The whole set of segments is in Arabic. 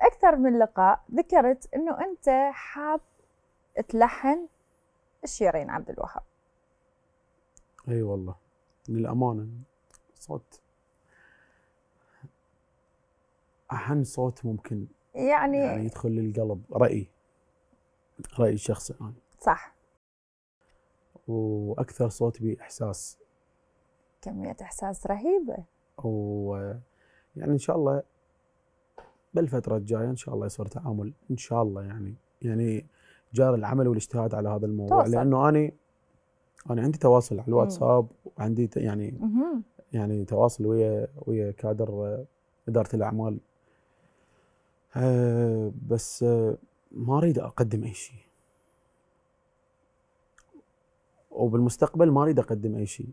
بأكثر من لقاء ذكرت إنه أنت حاب تلحن الشيرين عبد الوهاب اي أيوة والله للامانه صوت احن صوت ممكن يعني, يعني يدخل للقلب رايي رايي الشخصي انا صح واكثر صوت بي احساس كميه احساس رهيبه و يعني ان شاء الله بالفتره الجايه ان شاء الله يصير تعامل ان شاء الله يعني يعني جار العمل والاجتهاد على هذا الموضوع توصل. لانه انا انا عندي تواصل على الواتساب وعندي يعني مم. يعني تواصل ويا ويا كادر اداره الاعمال أه بس أه ما اريد اقدم اي شيء وبالمستقبل ما اريد اقدم اي شيء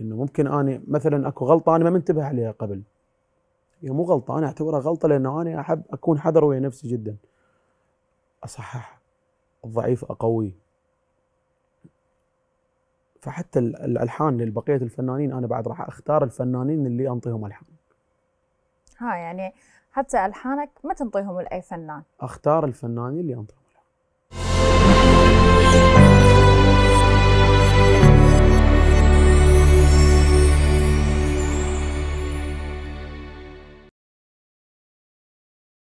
انه ممكن اني مثلا اكو غلطه انا ما منتبه عليها قبل هي مو غلطه انا اعتبرها غلطه لانه انا احب اكون حذر ويا نفسي جدا اصحح الضعيف اقويه فحتى الالحان لبقيه الفنانين انا بعد راح اختار الفنانين اللي انطيهم الحان ها يعني حتى الحانك ما تنطيهم لاي فنان اختار الفنانين اللي انطيهم